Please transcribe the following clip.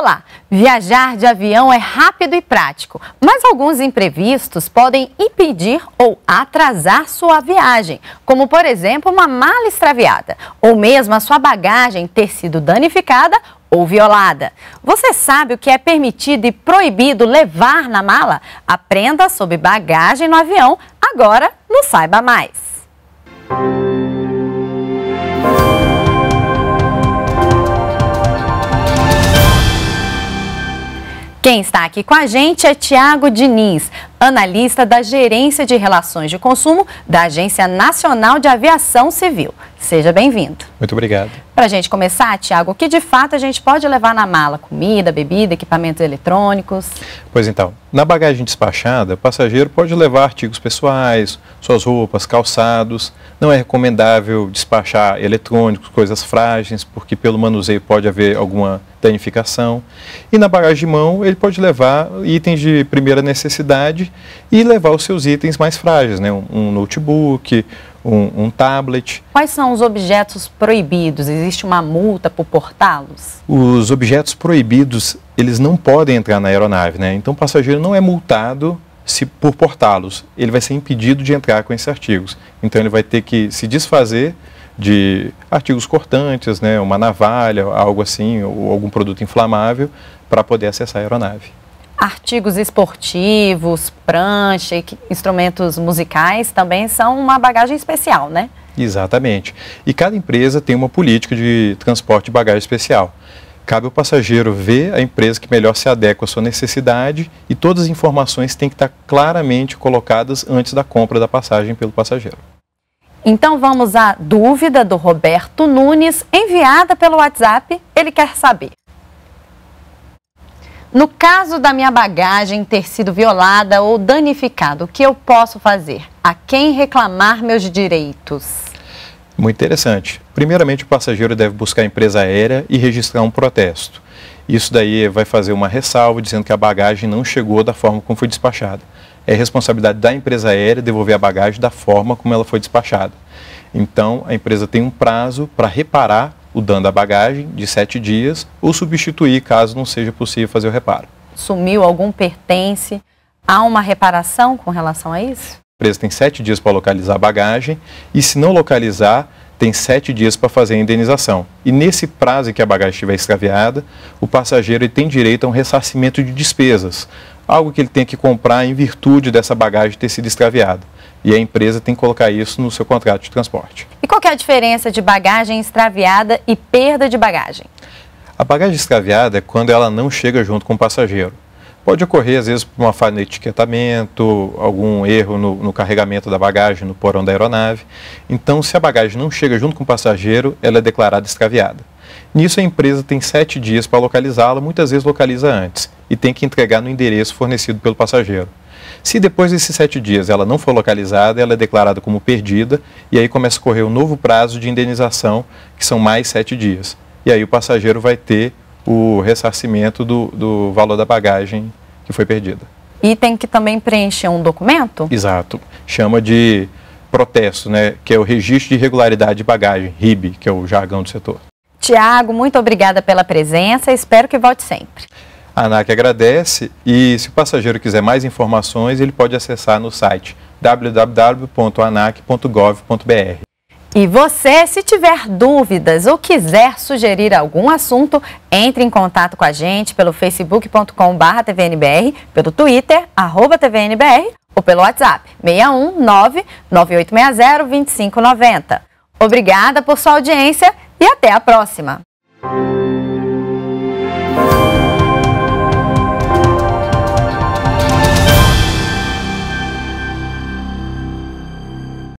Olá! Viajar de avião é rápido e prático, mas alguns imprevistos podem impedir ou atrasar sua viagem, como por exemplo uma mala extraviada, ou mesmo a sua bagagem ter sido danificada ou violada. Você sabe o que é permitido e proibido levar na mala? Aprenda sobre bagagem no avião agora no Saiba Mais. Quem está aqui com a gente é Tiago Diniz, analista da Gerência de Relações de Consumo da Agência Nacional de Aviação Civil. Seja bem-vindo. Muito obrigado. Para a gente começar, Tiago, o que de fato a gente pode levar na mala? Comida, bebida, equipamentos eletrônicos? Pois então, na bagagem despachada, o passageiro pode levar artigos pessoais, suas roupas, calçados. Não é recomendável despachar eletrônicos, coisas frágeis, porque pelo manuseio pode haver alguma danificação. E na bagagem de mão, ele pode levar itens de primeira necessidade e levar os seus itens mais frágeis, né? um notebook, um, um, tablet. Quais são os objetos proibidos? Existe uma multa por portá-los? Os objetos proibidos, eles não podem entrar na aeronave, né? Então o passageiro não é multado se por portá-los. Ele vai ser impedido de entrar com esses artigos. Então ele vai ter que se desfazer de artigos cortantes, né, uma navalha, algo assim, ou algum produto inflamável, para poder acessar a aeronave artigos esportivos, prancha, instrumentos musicais também são uma bagagem especial, né? Exatamente. E cada empresa tem uma política de transporte de bagagem especial. Cabe ao passageiro ver a empresa que melhor se adequa à sua necessidade e todas as informações têm que estar claramente colocadas antes da compra da passagem pelo passageiro. Então vamos à dúvida do Roberto Nunes, enviada pelo WhatsApp. Ele quer saber: no caso da minha bagagem ter sido violada ou danificada, o que eu posso fazer? A quem reclamar meus direitos? Muito interessante. Primeiramente, o passageiro deve buscar a empresa aérea e registrar um protesto. Isso daí vai fazer uma ressalva dizendo que a bagagem não chegou da forma como foi despachada. É responsabilidade da empresa aérea devolver a bagagem da forma como ela foi despachada. Então, a empresa tem um prazo para reparar o dano da bagagem de sete dias ou substituir caso não seja possível fazer o reparo. Sumiu algum pertence? Há uma reparação com relação a isso? A empresa tem sete dias para localizar a bagagem e, se não localizar, tem sete dias para fazer a indenização. E nesse prazo em que a bagagem estiver extraviada, o passageiro tem direito a um ressarcimento de despesas, algo que ele tem que comprar em virtude dessa bagagem ter sido extraviada. E a empresa tem que colocar isso no seu contrato de transporte qual é a diferença de bagagem extraviada e perda de bagagem? A bagagem extraviada é quando ela não chega junto com o passageiro. Pode ocorrer, às vezes, por uma falha no etiquetamento, algum erro no, no, carregamento da bagagem no porão da aeronave. Então, se a bagagem não chega junto com o passageiro, ela é declarada extraviada. Nisso, a empresa tem sete dias para localizá-la, muitas vezes localiza antes, e tem que entregar no endereço fornecido pelo passageiro. Se depois desses sete dias ela não for localizada, ela é declarada como perdida e aí começa a correr o um novo prazo de indenização, que são mais sete dias. E aí o passageiro vai ter o ressarcimento do, do valor da bagagem que foi perdida. E tem que também preencher um documento? Exato. Chama de protesto, né, que é o Registro de Irregularidade de Bagagem, RIB, que é o jargão do setor. Tiago, muito obrigada pela presença. Espero que volte sempre. A ANAC agradece e, se o passageiro quiser mais informações, ele pode acessar no site www.anac.gov.br. E você, se tiver dúvidas ou quiser sugerir algum assunto, entre em contato com a gente pelo facebook.com.br tvnbr, pelo twitter, arroba tvnbr ou pelo WhatsApp 619 9860 2590. Obrigada por sua audiência e até a próxima!